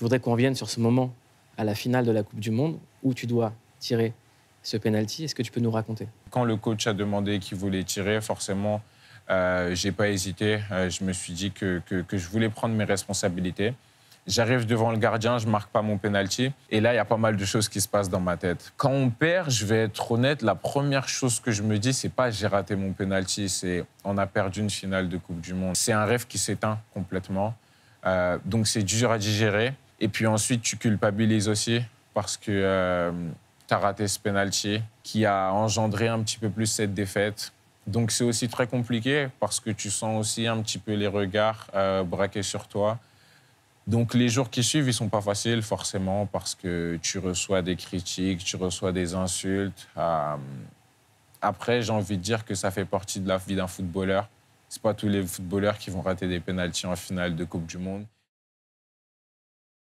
Je voudrais qu'on revienne sur ce moment à la finale de la Coupe du Monde où tu dois tirer ce penalty. Est-ce que tu peux nous raconter Quand le coach a demandé qu'il voulait tirer, forcément, euh, j'ai pas hésité. Euh, je me suis dit que, que, je voulais prendre mes responsabilités. J'arrive devant le gardien, je marque pas mon penalty. Et là, il y a pas mal de choses qui se passent dans ma tête. Quand on perd, je vais être honnête, la première chose que je me dis, c'est pas j'ai raté mon penalty, c'est on a perdu une finale de Coupe du Monde. C'est un rêve qui s'éteint complètement. Euh, donc c'est dur à digérer. Et puis ensuite, tu culpabilises aussi parce que euh, tu as raté ce penalty qui a engendré un petit peu plus cette défaite. Donc c'est aussi très compliqué parce que tu sens aussi un petit peu les regards euh, braqués sur toi. Donc les jours qui suivent, ils sont pas faciles forcément parce que tu reçois des critiques, tu reçois des insultes. Euh, après, j'ai envie de dire que ça fait partie de la vie d'un footballeur. C'est pas tous les footballeurs qui vont rater des pénalties en finale de Coupe du Monde.